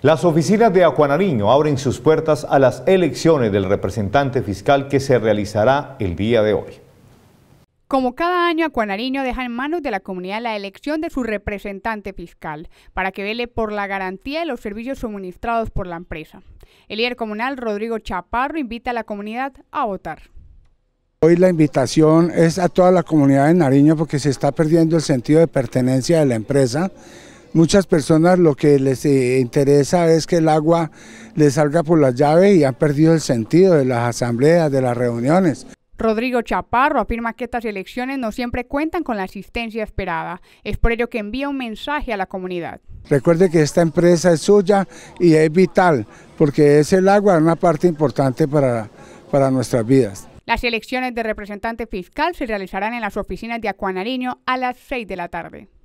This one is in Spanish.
Las oficinas de Acuanariño abren sus puertas a las elecciones del representante fiscal que se realizará el día de hoy. Como cada año, Acuanariño deja en manos de la comunidad la elección de su representante fiscal para que vele por la garantía de los servicios suministrados por la empresa. El líder comunal Rodrigo Chaparro invita a la comunidad a votar. Hoy la invitación es a toda la comunidad de Nariño porque se está perdiendo el sentido de pertenencia de la empresa Muchas personas lo que les eh, interesa es que el agua les salga por las llaves y han perdido el sentido de las asambleas, de las reuniones. Rodrigo Chaparro afirma que estas elecciones no siempre cuentan con la asistencia esperada. Es por ello que envía un mensaje a la comunidad. Recuerde que esta empresa es suya y es vital, porque es el agua una parte importante para, para nuestras vidas. Las elecciones de representante fiscal se realizarán en las oficinas de Acuanariño a las 6 de la tarde.